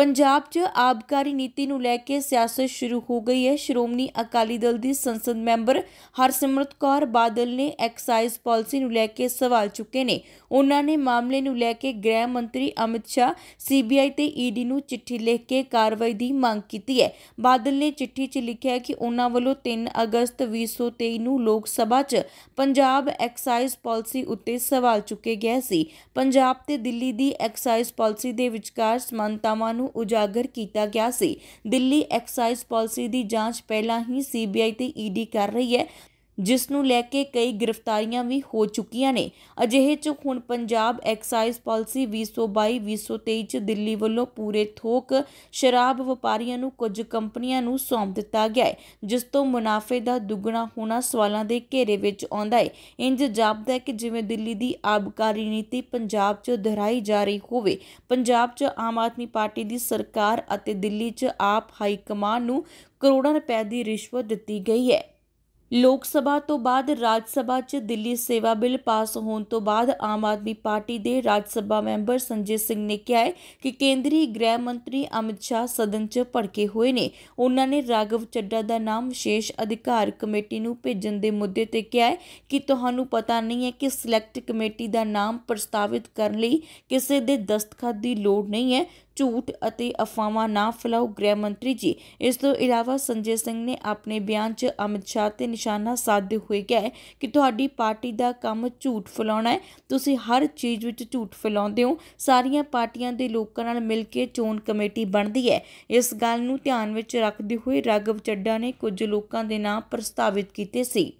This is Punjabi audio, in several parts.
ਪੰਜਾਬ 'ਚ ਆਬਕਾਰੀ ਨੀਤੀ ਨੂੰ ਲੈ ਕੇ ਸਿਆਸਤ ਸ਼ੁਰੂ ਹੋ ਗਈ ਹੈ ਸ਼੍ਰੋਮਣੀ ਅਕਾਲੀ ਦਲ ਦੀ ਸੰਸਦ ਮੈਂਬਰ ਹਰਸਿਮਰਤ ਕੌਰ ਬਾਦਲ ਨੇ ਐਕਸਾਈਜ਼ ਪਾਲਿਸੀ ਨੂੰ ਲੈ ਕੇ ਸਵਾਲ ਚੁੱਕੇ ਨੇ ਉਹਨਾਂ ਨੇ ਮਾਮਲੇ ਨੂੰ ਲੈ ਕੇ ਗ੍ਰਹਿ ਮੰਤਰੀ ਅਮਿਤ ਸ਼ਾਹ ਸੀਬੀਆਈ ਤੇ ਈਡੀ ਨੂੰ ਚਿੱਠੀ ਲਿਖ ਕੇ ਕਾਰਵਾਈ ਦੀ ਮੰਗ ਕੀਤੀ ਹੈ ਬਾਦਲ ਨੇ ਚਿੱਠੀ 'ਚ ਲਿਖਿਆ ਕਿ ਉਹਨਾਂ ਵੱਲੋਂ 3 ਅਗਸਤ 2023 ਨੂੰ ਲੋਕ ਸਭਾ 'ਚ ਪੰਜਾਬ ਐਕਸਾਈਜ਼ ਪਾਲਿਸੀ ਉੱਤੇ ਸਵਾਲ ਚੁੱਕੇ ਗਏ ਸੀ ਪੰਜਾਬ ਤੇ ਦਿੱਲੀ ਦੀ ਐਕਸਾਈਜ਼ ਪਾਲਿਸੀ ਦੇ ਵਿਚਕਾਰ ਸਮਾਨਤਾਵਾਂ ਨੂੰ ਨੂੰ ਉਜਾਗਰ ਕੀਤਾ ਗਿਆ ਸੀ ਦਿੱਲੀ ਐਕਸਾਈਜ਼ ਪਾਲਿਸੀ ਦੀ ਜਾਂਚ ਪਹਿਲਾਂ ਹੀ ਸੀਬੀਆਈ ਤੇ ਈਡੀ e ਕਰ ਰਹੀ ਹੈ ਜਿਸ ਨੂੰ ਲੈ ਕੇ ਕਈ ਗ੍ਰਿਫਤਾਰੀਆਂ ਵੀ ਹੋ ਚੁੱਕੀਆਂ ਨੇ ਅਜਿਹੇ 'ਚ ਹੁਣ ਪੰਜਾਬ ਐਕਸਾਈਜ਼ ਪਾਲਿਸੀ 222 2023 'ਚ ਦਿੱਲੀ ਵੱਲੋਂ ਪੂਰੇ ਥੋਕ ਸ਼ਰਾਬ ਵਪਾਰੀਆਂ ਨੂੰ ਕੁਝ ਕੰਪਨੀਆਂ ਨੂੰ ਸੌਂਪ ਦਿੱਤਾ ਗਿਆ ਹੈ ਜਿਸ ਤੋਂ ਮੁਨਾਫੇ ਦਾ ਦੁੱਗਣਾ ਹੋਣਾ ਸਵਾਲਾਂ ਦੇ ਘੇਰੇ ਵਿੱਚ ਆਉਂਦਾ ਹੈ ਇੰਜ ਜਾਪਦਾ ਹੈ ਕਿ ਜਿਵੇਂ ਦਿੱਲੀ ਦੀ ਆਬਕਾਰੀ ਨੀਤੀ ਪੰਜਾਬ 'ਚ ਦਰਾਈ ਜਾ ਰਹੀ ਹੋਵੇ ਪੰਜਾਬ 'ਚ ਆਮ ਆਦਮੀ ਪਾਰਟੀ ਦੀ ਸਰਕਾਰ ਅਤੇ ਦਿੱਲੀ 'ਚ ਆਪ ਹਾਈ ਕਮਾਂਡ ਨੂੰ ਕਰੋੜਾਂ ਰੁਪਏ ਦੀ ਰਿਸ਼ਵਤ ਦਿੱਤੀ ਗਈ ਹੈ ਲੋਕ ਸਭਾ ਤੋਂ ਬਾਅਦ ਰਾਜ ਸਭਾ 'ਚ ਦਿੱਲੀ ਸੇਵਾ ਬਿੱਲ ਪਾਸ ਹੋਣ ਤੋਂ ਬਾਅਦ ਆਮ ਆਦਮੀ ਪਾਰਟੀ ਦੇ ਰਾਜ ਸਭਾ ਮੈਂਬਰ ਸੰਜੇ ਸਿੰਘ ਨੇ ਕਿਹਾ ਹੈ ਕਿ ਕੇਂਦਰੀ ਗ੍ਰਹਿ ਮੰਤਰੀ ਅਮਿਤ ਸ਼ਾਹ ਸਦਨ 'ਚ ਭੜਕੇ ਹੋਏ ਨੇ ਉਹਨਾਂ ਨੇ ਰਾਗਵ ਚੱਡਾ ਦਾ ਨਾਮ ਵਿਸ਼ੇਸ਼ ਅਧਿਕਾਰ ਕਮੇਟੀ ਨੂੰ ਭੇਜਣ ਦੇ ਮੁੱਦੇ ਤੇ ਕਿਹਾ ਹੈ ਕਿ ਤੁਹਾਨੂੰ ਪਤਾ ਨਹੀਂ ਹੈ ਕਿ ਸਿਲੈਕਟ ਕਮੇਟੀ ਦਾ ਨਾਮ ਪ੍ਰਸਤਾਵਿਤ ਕਰਨ ਲਈ ਕਿਸੇ ਦੇ ਦਸਤਖਤ ਦੀ ਲੋੜ ਨਹੀਂ ਹੈ ਝੂਠ ਅਤੇ ਅਫਵਾਹਾਂ ਨਾ ਫੈਲਾਓ ਗ੍ਰਹਿ ਮੰਤਰੀ ਜੀ ਇਸ ਤੋਂ ਇਲਾਵਾ ਸੰਜੇ ਸਿੰਘ ਨੇ ਆਪਣੇ ਬਿਆਨ 'ਚ ਅਮਿਤ ਸ਼ਾਹ ਤੇ ਨਿਸ਼ਾਨਾ ਸਾਧਦੇ ਹੋਏ ਕਿਹਾ ਕਿ ਤੁਹਾਡੀ ਪਾਰਟੀ ਦਾ ਕੰਮ ਝੂਠ ਫੈਲਾਉਣਾ ਹੈ ਤੁਸੀਂ ਹਰ ਚੀਜ਼ ਵਿੱਚ ਝੂਠ ਫੈਲਾਉਂਦੇ ਹੋ ਸਾਰੀਆਂ ਪਾਰਟੀਆਂ ਦੇ ਲੋਕਾਂ ਨਾਲ ਮਿਲ ਕੇ ਚੋਣ ਕਮੇਟੀ ਬਣਦੀ ਹੈ ਇਸ ਗੱਲ ਨੂੰ ਧਿਆਨ ਵਿੱਚ ਰੱਖਦੇ ਹੋਏ ਰਗਵ ਚੱਡਾ ਨੇ ਕੁਝ ਲੋਕਾਂ ਦੇ ਨਾਮ ਪ੍ਰਸਤਾਵਿਤ ਕੀਤੇ ਸੀ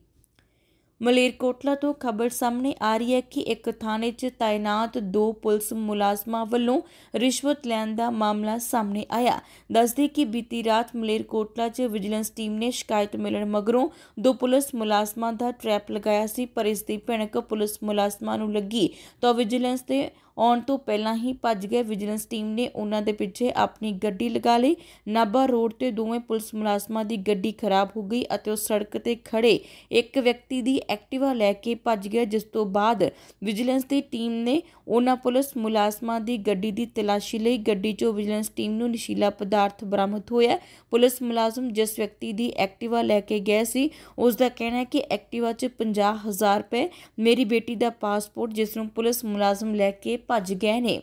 ਮਲੇਰਕੋਟਲਾ ਤੋਂ ਖਬਰ ਸਾਹਮਣੇ ਆ ਰਹੀ ਹੈ ਕਿ ਇੱਕ ਥਾਣੇ 'ਚ ਤਾਇਨਾਤ ਦੋ ਪੁਲਿਸ ਮੁਲਾਜ਼ਮਾਂ ਵੱਲੋਂ ਰਿਸ਼ਵਤ ਲੈਣ ਦਾ ਮਾਮਲਾ ਸਾਹਮਣੇ ਆਇਆ ਦੱਸਦੇ ਕਿ ਬੀਤੀ ਰਾਤ ਮਲੇਰਕੋਟਲਾ 'ਚ ਵਿਜੀਲੈਂਸ ਟੀਮ ਨੇ ਸ਼ਿਕਾਇਤ ਮਿਲਣ ਮਗਰੋਂ ਦੋ ਪੁਲਿਸ ਮੁਲਾਜ਼ਮਾਂ ਦਾ ਟ੍ਰੈਪ ਲਗਾਇਆ ਸੀ ਪਰ ਇਸ ਦੀ ਭਿਣਕ ਪੁਲਿਸ ਮੁਲਾਜ਼ਮਾਂ ਨੂੰ ਲੱਗੀ ਤਾਂ ਵਿਜੀਲੈਂਸ ਤੇ ਆਉਣ ਤੋਂ ਪਹਿਲਾਂ ਹੀ ਭੱਜ ਗਏ ਵਿਜੀਲੈਂਸ ਟੀਮ ਨੇ ਉਹਨਾਂ ਦੇ ਪਿੱਛੇ ਆਪਣੀ ਗੱਡੀ ਲਗਾ ਲਈ ਨਾਬਾ ਰੋਡ ਤੇ ਦੋਵੇਂ ਪੁਲਿਸ ਮੁਲਾਜ਼ਮਾਂ ਦੀ ਗੱਡੀ ਖਰਾਬ ਹੋ ਗਈ ਅਤੇ ਉਹ ਸੜਕ ਤੇ ਖੜੇ ਇੱਕ ਵਿਅਕਤੀ ਦੀ ਐਕਟਿਵਾ ਲੈ ਕੇ ਭੱਜ ਗਿਆ ਜਿਸ ਤੋਂ ਬਾਅਦ ਵਿਜੀਲੈਂਸ ਦੀ ਟੀਮ ਨੇ ਉਹਨਾਂ ਪੁਲਿਸ ਮੁਲਾਜ਼ਮਾਂ ਦੀ ਗੱਡੀ ਦੀ ਤਲਾਸ਼ੀ ਲਈ ਗੱਡੀ 'ਚੋਂ ਵਿਜੀਲੈਂਸ ਟੀਮ ਨੂੰ ਨਸ਼ੀਲਾ ਪਦਾਰਥ ਬਰਾਮਦ ਹੋਇਆ ਪੁਲਿਸ ਮੁਲਾਜ਼ਮ ਜਿਸ ਵਿਅਕਤੀ ਦੀ ਐਕਟਿਵਾ ਲੈ ਕੇ ਗਏ ਸੀ ਉਸ ਦਾ ਕਹਿਣਾ ਹੈ ਕਿ ਐਕਟਿਵਾ 'ਚ 50000 ਰੁਪਏ ਮੇਰੀ ਬੇਟੀ ਦਾ ਪਾਸਪੋਰਟ ਜਿਸ ਨੂੰ ਪੁਲਿਸ ਮੁਲਾਜ਼ਮ ਲੈ ਕੇ ਭੱਜ ਗਏ ਨੇ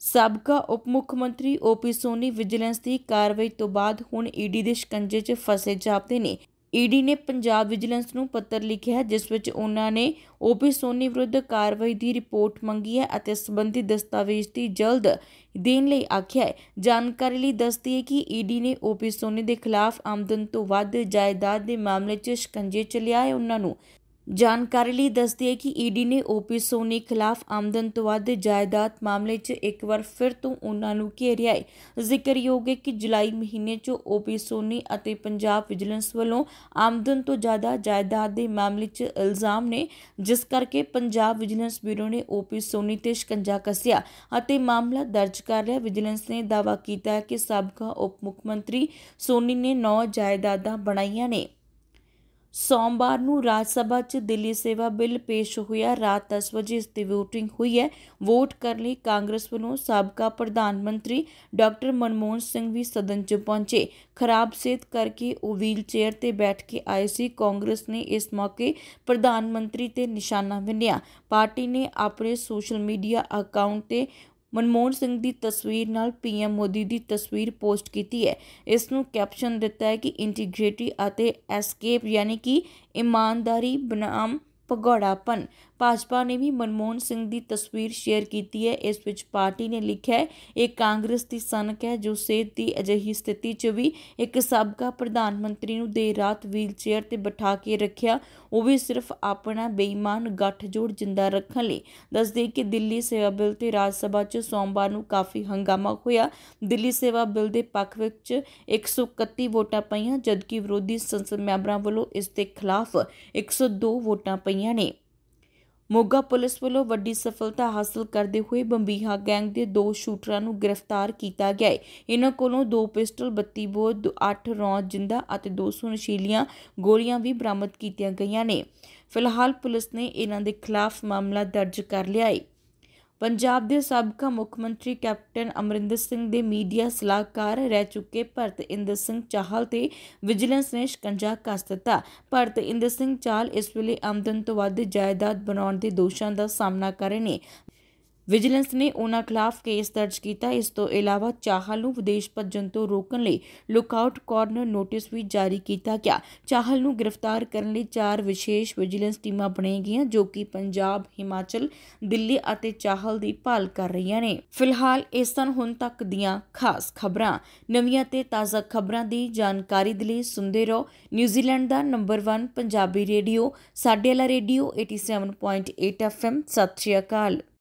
ਸਾਬਕਾ ਉਪ ਮੁੱਖ ਮੰਤਰੀ ਓਪੀ ਸੋਨੀ ਵਿਜੀਲੈਂਸ ਦੀ ਕਾਰਵਾਈ ਤੋਂ ਬਾਅਦ ਹੁਣ ਈਡੀ ਦੇ ਸ਼ਿਕੰਜੇ 'ਚ ਫਸੇ ਜਾਪਦੇ ਨੇ ਈਡੀ ਨੇ ਪੰਜਾਬ ਵਿਜੀਲੈਂਸ ਨੂੰ ਪੱਤਰ ਲਿਖਿਆ ਹੈ ਜਿਸ ਵਿੱਚ ਉਹਨਾਂ ਨੇ ਓਪੀ ਸੋਨੀ ਵਿਰੁੱਧ ਕਾਰਵਾਈ ਦੀ ਰਿਪੋਰਟ ਮੰਗੀ ਹੈ ਅਤੇ ਸੰਬੰਧਿਤ ਦਸਤਾਵੇਜ਼ ਦੀ ਜਲਦ ਦੇਣ ਲਈ ਆਖਿਆ ਹੈ ਜਾਣਕਾਰੀ ਲਈ ਦੱਸਦੀ ਹੈ ਕਿ ਈਡੀ ਨੇ ਓਪੀ ਸੋਨੀ ਦੇ ਖਿਲਾਫ ਆਮਦਨ ਤੋਂ ਵੱਧ ਜਾਇਦਾਦ ਦੇ ਮਾਮਲੇ 'ਚ ਸ਼ਿਕੰਜੇ 'ਚ ਲਿਆਏ ਹੈ ਉਹਨਾਂ ਨੂੰ ਜਾਣਕਾਰੀ ਲਈ ਦੱਸਦੀ ਹੈ ਕਿ ਈਡੀ ਨੇ ਓਪੀ ਸੋਨੀ ਖਿਲਾਫ ਆਮਦਨ ਤੋਂ ਵੱਧ ਜਾਇਦਾਦ ਮਾਮਲੇ 'ਚ ਇੱਕ ਵਾਰ ਫਿਰ ਤੋਂ ਉਹਨਾਂ ਨੂੰ ਘੇਰਿਆ ਹੈ ਜ਼ਿਕਰਯੋਗ ਹੈ ਕਿ ਜੁਲਾਈ ਮਹੀਨੇ 'ਚ ਓਪੀ ਸੋਨੀ ਅਤੇ ਪੰਜਾਬ ਵਿਜੀਲੈਂਸ ਵੱਲੋਂ ਆਮਦਨ ਤੋਂ ਜ਼ਿਆਦਾ ਜਾਇਦਾਦ ਦੇ ਮਾਮਲੇ 'ਚ ਇਲਜ਼ਾਮ ਨੇ ਜਿਸ ਕਰਕੇ ਪੰਜਾਬ ਵਿਜੀਲੈਂਸ ਬਿਊਰੋ ਨੇ ਓਪੀ ਸੋਨੀ ਤੇ ਸ਼ਿਕੰਜਾ ਕੱਸਿਆ ਅਤੇ ਮਾਮਲਾ ਦਰਜ ਕਰ ਲਿਆ ਵਿਜੀਲੈਂਸ ਨੇ ਦਾਅਵਾ ਕੀਤਾ ਕਿ ਸਾਬਕਾ ਉਪ ਮੁੱਖ ਮੰਤਰੀ ਸੋਨੀ ਨੇ 9 ਜਾਇਦਾਦਾਂ ਬਣਾਈਆਂ ਨੇ ਸੋਮਵਾਰ ਨੂੰ ਰਾਜ ਸਭਾ 'ਚ ਦਿੱਲੀ ਸੇਵਾ ਬਿੱਲ ਪੇਸ਼ ਹੋਇਆ ਰਾਤ 10 ਵਜੇ ਇਸ ਦੀ VOTING ਹੋਈ ਹੈ ਵੋਟ ਕਰਨ ਲਈ ਕਾਂਗਰਸ ਵੱਲੋਂ ਸਾਬਕਾ ਪ੍ਰਧਾਨ ਮੰਤਰੀ ਡਾਕਟਰ ਮਨਮੋਹਨ ਸਿੰਘ ਵੀ ਸਦਨ 'ਚ ਪਹੁੰਚੇ ਖਰਾਬ ਸਿਹਤ ਕਰਕੇ ਉਹ ਵੀਲ ਚੇਅਰ ਤੇ ਬੈਠ ਕੇ ਆਏ ਸੀ ਕਾਂਗਰਸ ਨੇ ਇਸ ਮੌਕੇ ਪ੍ਰਧਾਨ ਮੰਤਰੀ ਤੇ ਨਿਸ਼ਾਨਾ ਵਿੰਨਿਆ ਪਾਰਟੀ ਨੇ ਆਪਣੇ ਸੋਸ਼ਲ ਮੀਡੀਆ ਅਕਾਊਂਟ ਤੇ ਮਨਮੋਹਨ ਸਿੰਘ ਦੀ ਤਸਵੀਰ ਨਾਲ ਪੀਐਮ ਮੋਦੀ ਦੀ ਤਸਵੀਰ ਪੋਸਟ ਕੀਤੀ ਹੈ ਇਸ ਨੂੰ ਕੈਪਸ਼ਨ ਦਿੱਤਾ ਹੈ ਕਿ ਇੰਟੀਗ੍ਰਿਟੀ ਅਤੇ ਐਸਕੇਪ ਯਾਨੀ ਕਿ ਇਮਾਨਦਾਰੀ ਬਨਾਮ ਪਗੋੜਾਪਨ ਭਾਜਪਾ ਨੇ ਵੀ ਮਨਮੋਹਨ ਸਿੰਘ ਦੀ ਤਸਵੀਰ ਸ਼ੇਅਰ ਕੀਤੀ ਹੈ ਇਸ ਵਿੱਚ ਪਾਰਟੀ ਨੇ ਲਿਖਿਆ ਹੈ ਇਹ ਕਾਂਗਰਸ ਦੀ ਸਨਕ ਹੈ ਜੋ ਸੇਧ ਦੀ ਅਜਿਹੀ ਸਥਿਤੀ 'ਚ ਵੀ ਇੱਕ ਸਾਬਕਾ ਪ੍ਰਧਾਨ ਮੰਤਰੀ ਨੂੰ ਦੇਰ ਰਾਤ ਵੀਲਚੇਅਰ ਤੇ ਬਿਠਾ ਕੇ ਰੱਖਿਆ ਉਹ ਵੀ ਸਿਰਫ ਆਪਣਾ ਬੇਈਮਾਨ ਗੱਠਜੋੜ ਜਿੰਦਾ ਰੱਖਣ ਲਈ ਦੱਸਦੇ ਕਿ ਦਿੱਲੀ ਸੇਵਾ ਬਿੱਲ ਤੇ ਰਾਜ ਸਭਾ 'ਚ ਸੋਮਵਾਰ ਨੂੰ ਕਾਫੀ ਹੰਗਾਮਾ ਹੋਇਆ ਦਿੱਲੀ ਸੇਵਾ ਬਿੱਲ ਦੇ ਪੱਖ ਵਿੱਚ 131 ਵੋਟਾਂ ਪਈਆਂ ਜਦਕਿ ਵਿਰੋਧੀ ਸੰਸਦ ਮੈਂਬਰਾਂ ਵੱਲੋਂ ਇਸ ਦੇ ਖਿਲਾਫ 102 ਵੋਟਾਂ ਪਈਆਂ ਨੇ ਮੋਗਾ ਪੁਲਿਸ ਵੱਲੋਂ ਵੱਡੀ ਸਫਲਤਾ ਹਾਸਲ ਕਰਦੇ ਹੋਏ ਬੰਬੀਹਾ ਗੈਂਗ ਦੇ ਦੋ ਸ਼ੂਟਰਾਂ ਨੂੰ ਗ੍ਰਿਫਤਾਰ ਕੀਤਾ ਗਿਆ ਹੈ ਇਹਨਾਂ ਕੋਲੋਂ ਦੋ ਪਿਸਟਲ 32 ਬੋਰ 8 ਰੌਂ ਜਿੰਦਾ ਅਤੇ 200 ਨਸ਼ੀਲੀਆਂ ਗੋਲੀਆਂ ਵੀ ਬਰਾਮਦ ਕੀਤੀਆਂ ਗਈਆਂ ਨੇ ਫਿਲਹਾਲ ਪੁਲਿਸ ਨੇ ਇਹਨਾਂ ਦੇ ਖਿਲਾਫ ਮਾਮਲਾ ਦਰਜ ਕਰ ਲਿਆ ਹੈ ਪੰਜਾਬ ਦੇ ਸਾਬਕਾ ਮੁੱਖ ਮੰਤਰੀ ਕੈਪਟਨ ਅਮਰਿੰਦਰ ਸਿੰਘ ਦੇ ਮੀਡੀਆ ਸਲਾਹਕਾਰ ਰਹਿ ਚੁੱਕੇ ਭਰਤ ਇੰਦਰ ਸਿੰਘ ਚਾਹਲ ਤੇ ਵਿਜੀਲੈਂਸ ਨੇ ਸ਼ਿਕੰਜਾ ਕੱਸ ਦਿੱਤਾ ਭਰਤ ਇੰਦਰ ਸਿੰਘ ਚਾਹਲ ਇਸ ਵੇਲੇ ਆਮਦਨ ਤੋਂ ਵੱਧ ਜਾਇਦਾਦ ਬਣਾਉਣ ਦੇ ਦੋਸ਼ਾਂ ਦਾ ਸਾਹਮਣਾ ਕਰ ਰਹੇ ਨੇ ਵਿਜੀਲੈਂਸ ਨੇ ਉਹਨਾਂ ਖਿਲਾਫ ਕੇਸ ਦਰਜ ਕੀਤਾ ਇਸ ਤੋਂ ਇਲਾਵਾ ਚਾਹਲ ਨੂੰ ਵਿਦੇਸ਼ ਭੱਜਣ ਤੋਂ ਰੋਕਣ ਲਈ ਲੁੱਕਆਊਟ ਕਾਰਨਰ ਨੋਟਿਸ ਵੀ ਜਾਰੀ ਕੀਤਾ ਗਿਆ ਚਾਹਲ ਨੂੰ ਗ੍ਰਿਫਤਾਰ ਕਰਨ ਲਈ ਚਾਰ ਵਿਸ਼ੇਸ਼ ਵਿਜੀਲੈਂਸ ਟੀਮਾਂ ਬਣਾਈਆਂ ਗਈਆਂ ਜੋ ਕਿ ਪੰਜਾਬ ਹਿਮਾਚਲ ਦਿੱਲੀ ਅਤੇ ਚਾਹਲ ਦੀ ਭਾਲ ਕਰ ਰਹੀਆਂ ਨੇ ਫਿਲਹਾਲ ਇਸ ਤਨ ਹੁਣ ਤੱਕ ਦੀਆਂ ਖਾਸ ਖਬਰਾਂ ਨਵੀਆਂ ਤੇ ਤਾਜ਼ਾ ਖਬਰਾਂ ਦੀ ਜਾਣਕਾਰੀ ਦੇ ਲਈ ਸੁਣਦੇ ਰਹੋ ਨਿਊਜ਼ੀਲੈਂਡ ਦਾ ਨੰਬਰ 1 ਪੰਜਾਬੀ ਰੇਡੀਓ ਸਾਡੇ ਵਾਲਾ ਰੇਡੀਓ 87.8 ਐਫਐਮ ਸਤਿ ਸ਼੍ਰੀ ਅਕਾਲ